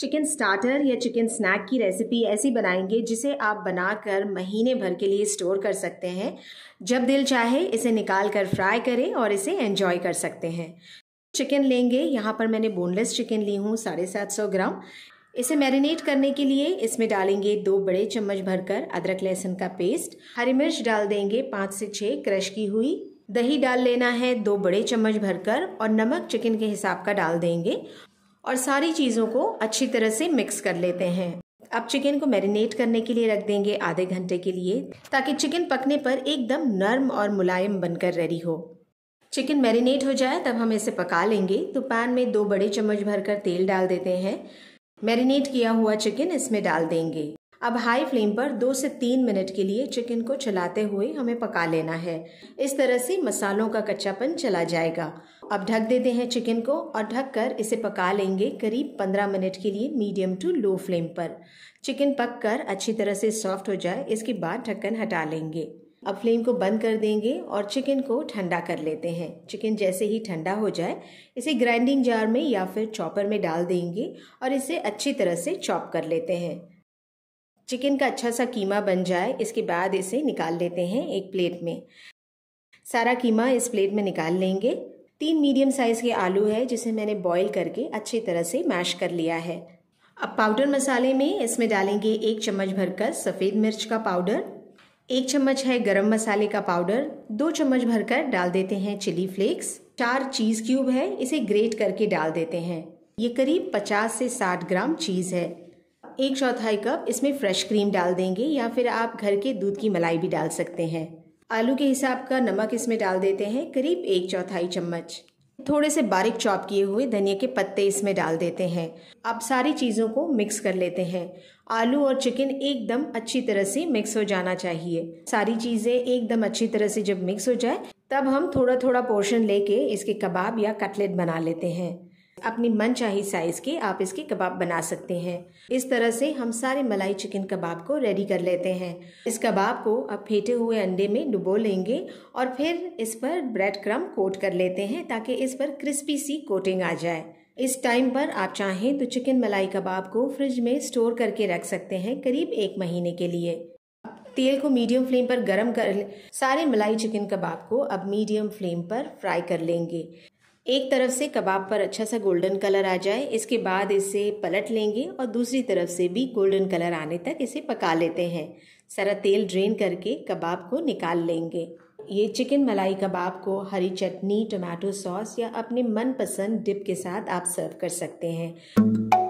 chicken starter या chicken snack की recipe ऐसी बनाएंगे जिसे आप बनाकर महीने भर के लिए स्टोर कर सकते हैं जब दिल चाहे इसे निकाल कर फ्राई करें और इसे एंजॉय कर सकते हैं चिकन लेंगे यहाँ पर मैंने बोनलेस चिकन ली हूँ साढ़े सात सौ ग्राम इसे मैरिनेट करने के लिए इसमें डालेंगे दो बड़े चम्मच भरकर अदरक लहसुन का पेस्ट हरी मिर्च डाल देंगे पाँच से छः क्रश की हुई दही डाल लेना है दो बड़े चम्मच भरकर और नमक चिकन के हिसाब का डाल देंगे और सारी चीज़ों को अच्छी तरह से मिक्स कर लेते हैं अब चिकन को मैरिनेट करने के लिए रख देंगे आधे घंटे के लिए ताकि चिकन पकने पर एकदम नर्म और मुलायम बनकर रेडी हो चिकन मैरिनेट हो जाए तब हम इसे पका लेंगे तो पैन में दो बड़े चम्मच भरकर तेल डाल देते हैं मैरिनेट किया हुआ चिकन इसमें डाल देंगे अब हाई फ्लेम पर दो से तीन मिनट के लिए चिकन को चलाते हुए हमें पका लेना है इस तरह से मसालों का कच्चापन चला जाएगा अब ढक देते हैं चिकन को और ढक कर इसे पका लेंगे करीब पंद्रह मिनट के लिए मीडियम टू लो फ्लेम पर चिकन पक कर अच्छी तरह से सॉफ्ट हो जाए इसके बाद ढक्कन हटा लेंगे अब फ्लेम को बंद कर देंगे और चिकन को ठंडा कर लेते हैं चिकन जैसे ही ठंडा हो जाए इसे ग्राइंडिंग जार में या फिर चॉपर में डाल देंगे और इसे अच्छी तरह से चॉप कर लेते हैं चिकन का अच्छा सा कीमा बन जाए इसके बाद इसे निकाल लेते हैं एक प्लेट में सारा कीमा इस प्लेट में निकाल लेंगे तीन मीडियम साइज़ के आलू है जिसे मैंने बॉईल करके अच्छी तरह से मैश कर लिया है अब पाउडर मसाले में इसमें डालेंगे एक चम्मच भरकर सफ़ेद मिर्च का पाउडर एक चम्मच है गरम मसाले का पाउडर दो चम्मच भरकर डाल देते हैं चिली फ्लेक्स चार चीज़ क्यूब है इसे ग्रेट करके डाल देते हैं ये करीब 50 से 60 ग्राम चीज़ है एक चौथाई कप इसमें फ्रेश क्रीम डाल देंगे या फिर आप घर के दूध की मलाई भी डाल सकते हैं आलू के हिसाब का नमक इसमें डाल देते हैं करीब एक चौथाई चम्मच थोड़े से बारीक चॉप किए हुए धनिया के पत्ते इसमें डाल देते हैं अब सारी चीज़ों को मिक्स कर लेते हैं आलू और चिकन एकदम अच्छी तरह से मिक्स हो जाना चाहिए सारी चीज़ें एकदम अच्छी तरह से जब मिक्स हो जाए तब हम थोड़ा थोड़ा पोर्शन लेके इसके कबाब या कटलेट बना लेते हैं अपनी मनचाही साइज़ के आप इसके कबाब बना सकते हैं इस तरह से हम सारे मलाई चिकन कबाब को रेडी कर लेते हैं इस कबाब को अब फेटे हुए अंडे में डुबो लेंगे और फिर इस पर ब्रेड क्रम कोट कर लेते हैं ताकि इस पर क्रिस्पी सी कोटिंग आ जाए इस टाइम पर आप चाहें तो चिकन मलाई कबाब को फ्रिज में स्टोर करके रख सकते हैं करीब एक महीने के लिए तेल को मीडियम फ्लेम पर गरम कर सारे मलाई चिकन कबाब को अब मीडियम फ्लेम पर फ्राई कर लेंगे एक तरफ से कबाब पर अच्छा सा गोल्डन कलर आ जाए इसके बाद इसे पलट लेंगे और दूसरी तरफ से भी गोल्डन कलर आने तक इसे पका लेते हैं सारा तेल ड्रेन करके कबाब को निकाल लेंगे ये चिकन मलाई कबाब को हरी चटनी टमाटो सॉस या अपने मनपसंद डिप के साथ आप सर्व कर सकते हैं